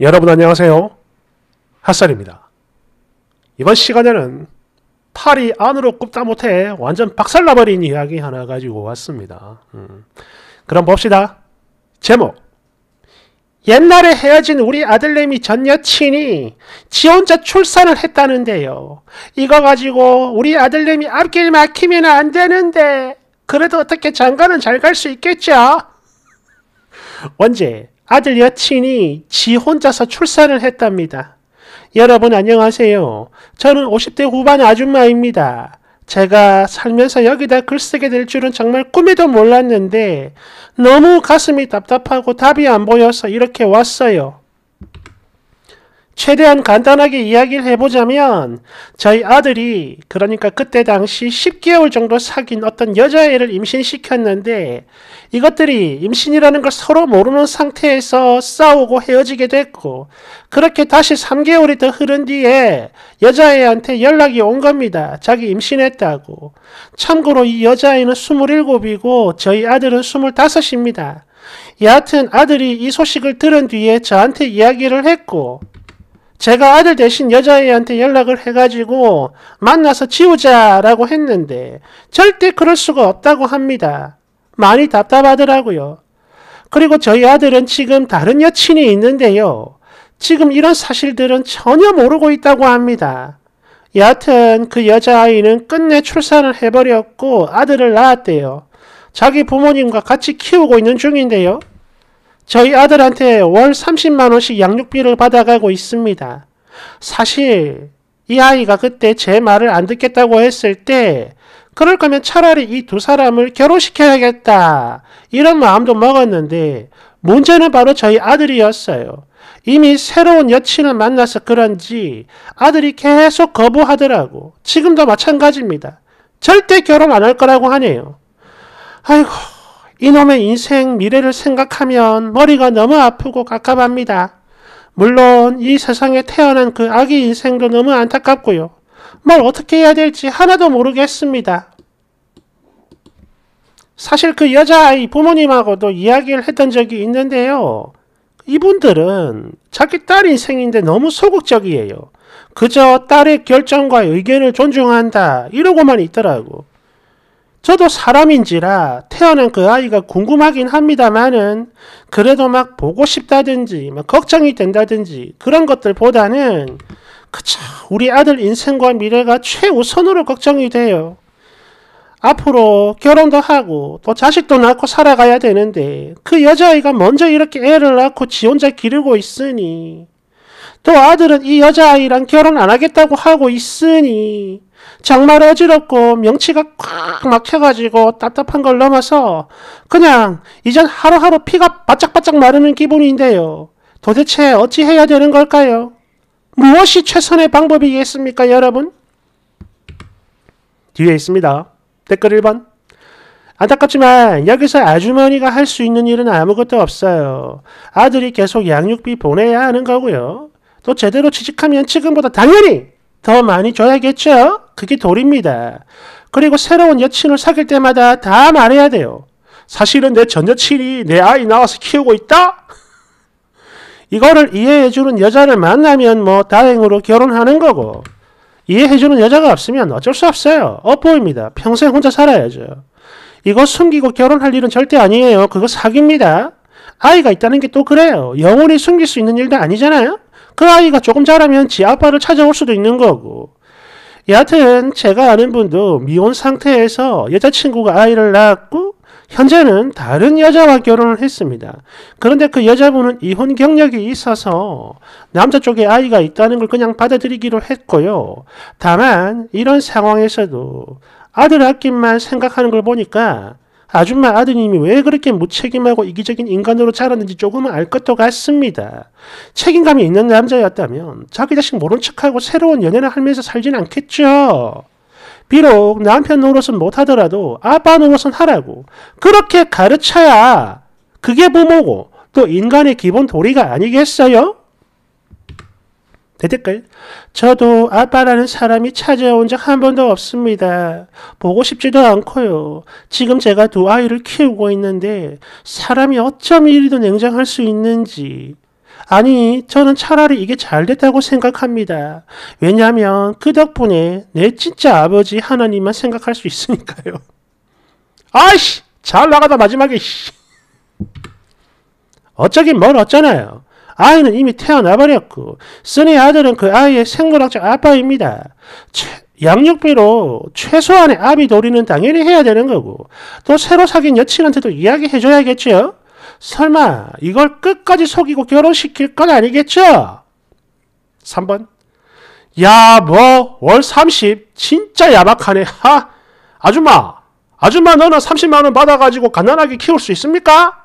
여러분 안녕하세요. 핫살입니다. 이번 시간에는 팔이 안으로 굽다 못해 완전 박살나버린 이야기 하나 가지고 왔습니다. 음. 그럼 봅시다. 제목 옛날에 헤어진 우리 아들내미 전 여친이 지 혼자 출산을 했다는데요. 이거 가지고 우리 아들내미 앞길 막히면 안 되는데 그래도 어떻게 장가는 잘 갈 수 있겠죠? 언제 아들 여친이 지 혼자서 출산을 했답니다. 여러분 안녕하세요. 저는 50대 후반 아줌마입니다. 제가 살면서 여기다 글 쓰게 될 줄은 정말 꿈에도 몰랐는데 너무 가슴이 답답하고 답이 안 보여서 이렇게 왔어요. 최대한 간단하게 이야기를 해보자면 저희 아들이 그러니까 그때 당시 10개월 정도 사귄 어떤 여자애를 임신시켰는데 이것들이 임신이라는 걸 서로 모르는 상태에서 싸우고 헤어지게 됐고 그렇게 다시 3개월이 더 흐른 뒤에 여자애한테 연락이 온 겁니다. 자기 임신했다고. 참고로 이 여자애는 27이고 저희 아들은 25입니다. 여하튼 아들이 이 소식을 들은 뒤에 저한테 이야기를 했고 제가 아들 대신 여자애한테 연락을 해가지고 만나서 지우자라고 했는데 절대 그럴 수가 없다고 합니다. 많이 답답하더라고요. 그리고 저희 아들은 지금 다른 여친이 있는데요. 지금 이런 사실들은 전혀 모르고 있다고 합니다. 여하튼 그 여자아이는 끝내 출산을 해버렸고 아들을 낳았대요. 자기 부모님과 같이 키우고 있는 중인데요. 저희 아들한테 월 30만원씩 양육비를 받아가고 있습니다. 사실 이 아이가 그때 제 말을 안 듣겠다고 했을 때 그럴 거면 차라리 이 두 사람을 결혼시켜야겠다. 이런 마음도 먹었는데 문제는 바로 저희 아들이었어요. 이미 새로운 여친을 만나서 그런지 아들이 계속 거부하더라고. 지금도 마찬가지입니다. 절대 결혼 안 할 거라고 하네요. 아이고, 이놈의 인생 미래를 생각하면 머리가 너무 아프고 갑갑합니다. 물론 이 세상에 태어난 그 아기 인생도 너무 안타깝고요. 뭘 어떻게 해야 될지 하나도 모르겠습니다. 사실 그 여자아이 부모님하고도 이야기를 했던 적이 있는데요. 이분들은 자기 딸 인생인데 너무 소극적이에요. 그저 딸의 결정과 의견을 존중한다. 이러고만 있더라고. 저도 사람인지라 태어난 그 아이가 궁금하긴 합니다만은 그래도 막 보고 싶다든지 막 걱정이 된다든지 그런 것들보다는 그저 우리 아들 인생과 미래가 최우선으로 걱정이 돼요. 앞으로 결혼도 하고 또 자식도 낳고 살아가야 되는데 그 여자아이가 먼저 이렇게 애를 낳고 지 혼자 기르고 있으니 또 아들은 이 여자아이랑 결혼 안 하겠다고 하고 있으니 장마를 어지럽고 명치가 꽉 막혀가지고 답답한 걸 넘어서 그냥 이젠 하루하루 피가 바짝바짝 마르는 기분인데요. 도대체 어찌 해야 되는 걸까요? 무엇이 최선의 방법이겠습니까, 여러분? 뒤에 있습니다. 댓글 1번. 안타깝지만 여기서 아주머니가 할 수 있는 일은 아무것도 없어요. 아들이 계속 양육비 보내야 하는 거고요. 또 제대로 취직하면 지금보다 당연히 더 많이 줘야겠죠? 그게 도리입니다. 그리고 새로운 여친을 사귈 때마다 다 말해야 돼요. 사실은 내 전 여친이 내 아이 낳아서 키우고 있다? 이거를 이해해주는 여자를 만나면 뭐 다행으로 결혼하는 거고 이해해주는 여자가 없으면 어쩔 수 없어요. 업보입니다. 평생 혼자 살아야죠. 이거 숨기고 결혼할 일은 절대 아니에요. 그거 사기입니다. 아이가 있다는 게 또 그래요. 영원히 숨길 수 있는 일도 아니잖아요. 그 아이가 조금 자라면 지 아빠를 찾아올 수도 있는 거고. 여하튼 제가 아는 분도 미혼 상태에서 여자친구가 아이를 낳았고 현재는 다른 여자와 결혼을 했습니다. 그런데 그 여자분은 이혼 경력이 있어서 남자 쪽에 아이가 있다는 걸 그냥 받아들이기로 했고요. 다만 이런 상황에서도 아들 아낌만 생각하는 걸 보니까 아줌마 아드님이 왜 그렇게 무책임하고 이기적인 인간으로 자랐는지 조금은 알 것도 같습니다. 책임감이 있는 남자였다면 자기 자식 모른 척하고 새로운 연애를 하면서 살진 않겠죠. 비록 남편 노릇은 못하더라도 아빠 노릇은 하라고 그렇게 가르쳐야 그게 부모고 또 인간의 기본 도리가 아니겠어요? 댓글 저도 아빠라는 사람이 찾아온 적 한 번도 없습니다. 보고 싶지도 않고요. 지금 제가 두 아이를 키우고 있는데 사람이 어쩜 이리도 냉정할 수 있는지 아니, 저는 차라리 이게 잘 됐다고 생각합니다. 왜냐면 하그 덕분에 내 진짜 아버지 하나님만 생각할 수 있으니까요. 아이씨! 잘 나가다 마지막에, 씨! 어쩌긴 뭘 어쩌나요? 아이는 이미 태어나버렸고 쓰니 아들은 그 아이의 생물학적 아빠입니다. 채, 양육비로 최소한의 아비 도리는 당연히 해야 되는 거고 또 새로 사귄 여친한테도 이야기해줘야겠죠? 설마 이걸 끝까지 속이고 결혼시킬 건 아니겠죠? 3번 야뭐 월30 진짜 야박하네 하 아줌마 아줌마 너는 30만원 받아가지고 가난하게 키울 수 있습니까?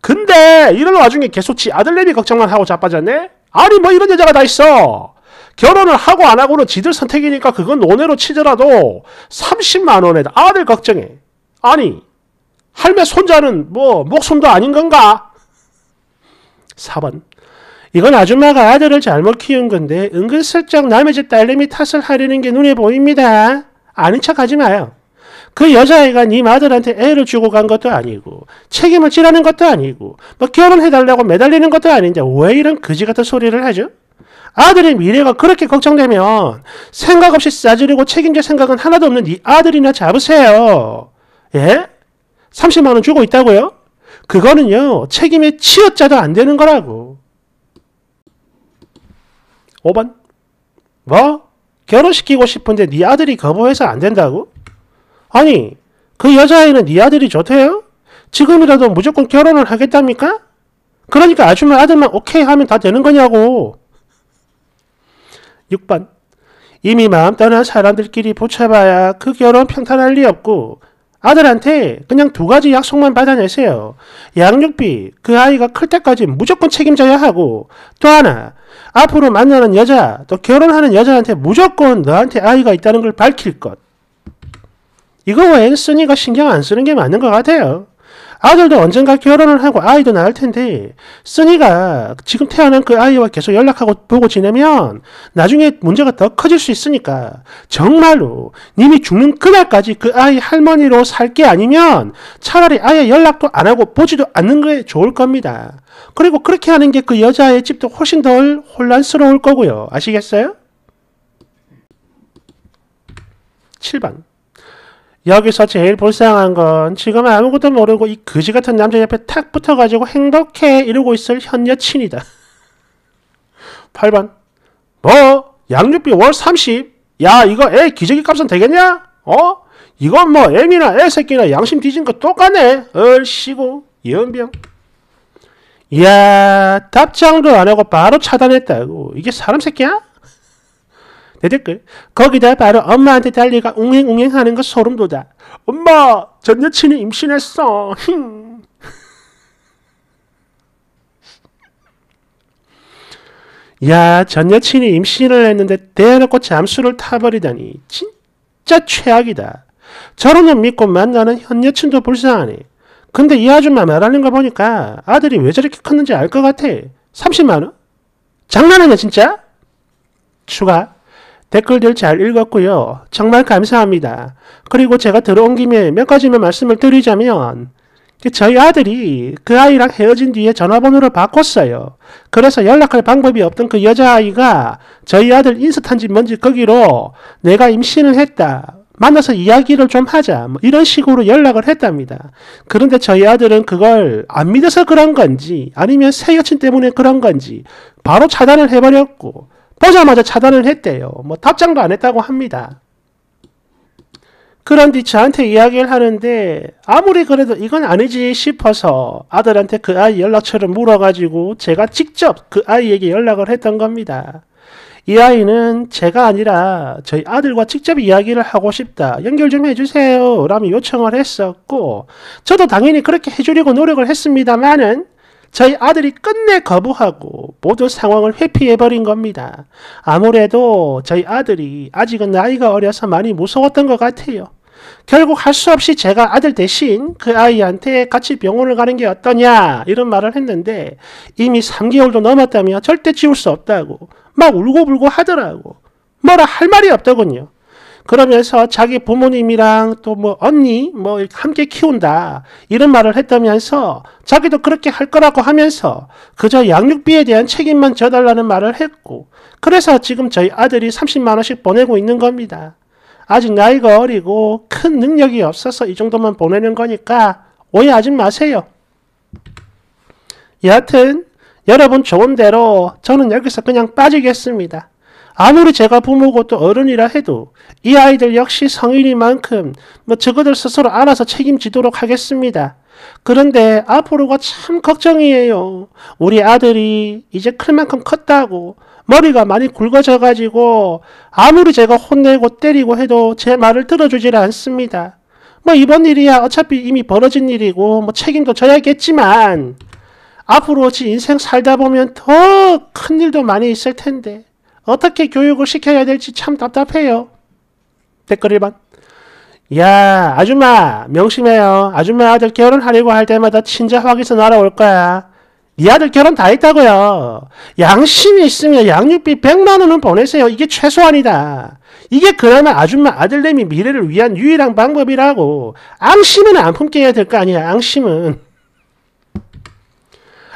근데 이런 와중에 개소치 아들내미 걱정만 하고 자빠졌네? 아니 뭐 이런 여자가 다 있어. 결혼을 하고 안 하고는 지들 선택이니까 그건 논외로 치더라도 30만 원에 아들 걱정해. 아니 할매 손자는 뭐 목숨도 아닌 건가? 4번 이건 아줌마가 아들을 잘못 키운 건데 은근슬쩍 남의 집 딸내미 탓을 하려는 게 눈에 보입니다. 아는 척하지 마요. 그 여자애가 님 네 아들한테 애를 주고 간 것도 아니고 책임을 지라는 것도 아니고 뭐 결혼해달라고 매달리는 것도 아닌데 왜 이런 거지 같은 소리를 하죠? 아들의 미래가 그렇게 걱정되면 생각 없이 싸지르고 책임질 생각은 하나도 없는 이 아들이나 잡으세요. 예? 30만 원 주고 있다고요? 그거는요. 책임의 치여자도 안 되는 거라고. 5번. 뭐? 결혼시키고 싶은데 네 아들이 거부해서 안 된다고? 아니, 그 여자아이는 네 아들이 좋대요? 지금이라도 무조건 결혼을 하겠답니까? 그러니까 아줌마 아들만 오케이 하면 다 되는 거냐고. 6번. 이미 마음 떠난 사람들끼리 붙여봐야 그 결혼 평탄할 리 없고 아들한테 그냥 두 가지 약속만 받아내세요. 양육비, 그 아이가 클 때까지 무조건 책임져야 하고, 또 하나, 앞으로 만나는 여자, 또 결혼하는 여자한테 무조건 너한테 아이가 있다는 걸 밝힐 것. 이거 왜 앤서니가 신경 안 쓰는 게 맞는 것 같아요. 아들도 언젠가 결혼을 하고 아이도 낳을 텐데 쓰니가 지금 태어난 그 아이와 계속 연락하고 보고 지내면 나중에 문제가 더 커질 수 있으니까 정말로 님이 죽는 그날까지 그 아이 할머니로 살 게 아니면 차라리 아예 연락도 안 하고 보지도 않는 게 좋을 겁니다. 그리고 그렇게 하는 게 그 여자의 집도 훨씬 덜 혼란스러울 거고요. 아시겠어요? 7번 여기서 제일 불쌍한 건 지금 아무것도 모르고 이 거지 같은 남자 옆에 탁 붙어가지고 행복해 이러고 있을 현 여친이다. 8번 뭐 양육비 월 30? 야 이거 애 기저귀 값은 되겠냐? 어? 이건 뭐 애미나 애 새끼나 양심 뒤진 거 똑같네. 얼씨구 예언병. 이야 답장도 안 하고 바로 차단했다고 이게 사람 새끼야? 내 댓글 거기다 바로 엄마한테 달리가 웅행웅행하는 거 소름 돋아 엄마 전 여친이 임신했어 힝. 야, 전 여친이 임신을 했는데 대놓고 잠수를 타버리다니 진짜 최악이다. 저런 년 믿고 만나는 현 여친도 불쌍하네. 근데 이 아줌마 말하는 거 보니까 아들이 왜 저렇게 컸는지 알 것 같아. 30만원? 장난하냐 진짜? 추가 댓글들 잘 읽었고요. 정말 감사합니다. 그리고 제가 들어온 김에 몇 가지만 말씀을 드리자면 그 저희 아들이 그 아이랑 헤어진 뒤에 전화번호를 바꿨어요. 그래서 연락할 방법이 없던 그 여자아이가 저희 아들 인스타인지 뭔지 거기로 내가 임신을 했다. 만나서 이야기를 좀 하자. 뭐 이런 식으로 연락을 했답니다. 그런데 저희 아들은 그걸 안 믿어서 그런 건지 아니면 새 여친 때문에 그런 건지 바로 차단을 해버렸고 보자마자 차단을 했대요. 뭐 답장도 안 했다고 합니다. 그런데 저한테 이야기를 하는데 아무리 그래도 이건 아니지 싶어서 아들한테 그 아이 연락처를 물어가지고 제가 직접 그 아이에게 연락을 했던 겁니다. 이 아이는 제가 아니라 저희 아들과 직접 이야기를 하고 싶다. 연결 좀 해주세요. 라며 요청을 했었고 저도 당연히 그렇게 해주려고 노력을 했습니다만은 저희 아들이 끝내 거부하고 모든 상황을 회피해버린 겁니다. 아무래도 저희 아들이 아직은 나이가 어려서 많이 무서웠던 것 같아요. 결국 할 수 없이 제가 아들 대신 그 아이한테 같이 병원을 가는 게 어떠냐 이런 말을 했는데 이미 3개월도 넘었다며 절대 지울 수 없다고 막 울고불고 하더라고. 뭐라 할 말이 없더군요. 그러면서 자기 부모님이랑 또 뭐 언니 뭐 함께 키운다 이런 말을 했다면서 자기도 그렇게 할 거라고 하면서 그저 양육비에 대한 책임만 져달라는 말을 했고 그래서 지금 저희 아들이 30만 원씩 보내고 있는 겁니다. 아직 나이가 어리고 큰 능력이 없어서 이 정도만 보내는 거니까 오해하지 마세요. 여하튼 여러분 좋은 대로 저는 여기서 그냥 빠지겠습니다. 아무리 제가 부모고 또 어른이라 해도 이 아이들 역시 성인이만큼 뭐 저거들 스스로 알아서 책임지도록 하겠습니다. 그런데 앞으로가 참 걱정이에요. 우리 아들이 이제 클 만큼 컸다고 머리가 많이 굵어져가지고 아무리 제가 혼내고 때리고 해도 제 말을 들어주질 않습니다. 뭐 이번 일이야 어차피 이미 벌어진 일이고 뭐 책임도 져야겠지만 앞으로 지 인생 살다 보면 더 큰 일도 많이 있을 텐데 어떻게 교육을 시켜야 될지 참 답답해요. 댓글 1번. 야, 아줌마, 명심해요. 아줌마 아들 결혼하려고 할 때마다 친자 확인서 날아올 거야. 이 네 아들 결혼 다 했다고요. 양심이 있으면 양육비 100만 원은 보내세요. 이게 최소한이다. 이게 그나마 아줌마 아들내미 미래를 위한 유일한 방법이라고. 앙심은 안 품게 해야 될 거 아니야. 앙심은.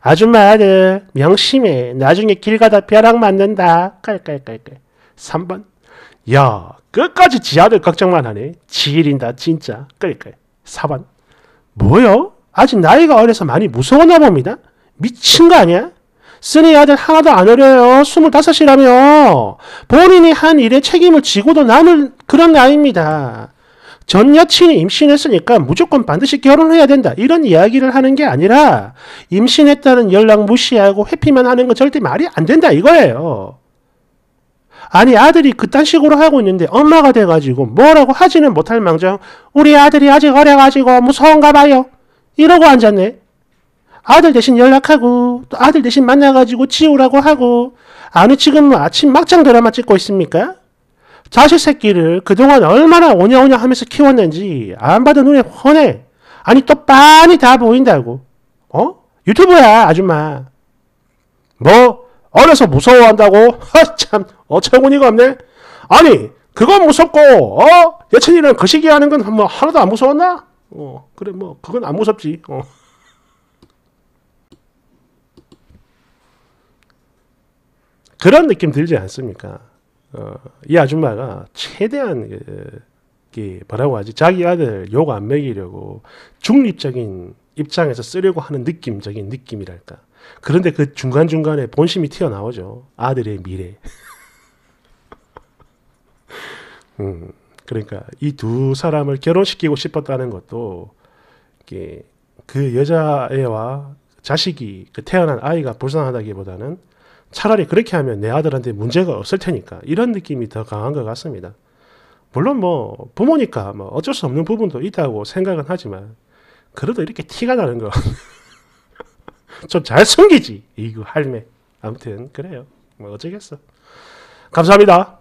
아줌마를 명심해. 나중에 길 가다 벼락 맞는다. 깔깔깔깔. 3번. 야, 끝까지 지 아들 걱정만 하네. 지일인다, 진짜. 깔깔. 4번. 뭐요? 아직 나이가 어려서 많이 무서워나 봅니다. 미친 거 아니야? 쓰니 아들 하나도 안 어려요. 25이라며. 본인이 한 일에 책임을 지고도 남을 그런 나이입니다. 전 여친이 임신했으니까 무조건 반드시 결혼해야 된다. 이런 이야기를 하는 게 아니라 임신했다는 연락 무시하고 회피만 하는 건 절대 말이 안 된다 이거예요. 아니 아들이 그딴 식으로 하고 있는데 엄마가 돼가지고 뭐라고 하지는 못할 망정 우리 아들이 아직 어려가지고 무서운가 봐요. 이러고 앉았네. 아들 대신 연락하고 또 아들 대신 만나가지고 지우라고 하고 아니 지금 아침 막장 드라마 찍고 있습니까? 자식 새끼를 그동안 얼마나 오냐오냐 하면서 키웠는지 안 봐도 눈에 훤해. 아니 또 빤히 다 보인다고. 어? 유튜브야 아줌마. 뭐 어려서 무서워한다고? 참 어처구니가 없네. 아니 그건 무섭고 어? 여친이랑 그 시기 하는 건뭐 하나도 안 무서웠나? 어 그래 뭐 그건 안 무섭지. 어. 그런 느낌 들지 않습니까? 어, 이 아줌마가 최대한 그, 그 뭐라고 하지 자기 아들 욕 안 먹이려고 중립적인 입장에서 쓰려고 하는 느낌적인 느낌이랄까 그런데 그 중간중간에 본심이 튀어나오죠 아들의 미래 음, 그러니까 이 두 사람을 결혼시키고 싶었다는 것도 이게 그 여자애와 자식이 그 태어난 아이가 불쌍하다기보다는 차라리 그렇게 하면 내 아들한테 문제가 없을 테니까 이런 느낌이 더 강한 것 같습니다. 물론 뭐 부모니까 뭐 어쩔 수 없는 부분도 있다고 생각은 하지만 그래도 이렇게 티가 나는 거 좀 잘 숨기지 이거 할매 아무튼 그래요 뭐 어쩌겠어 감사합니다.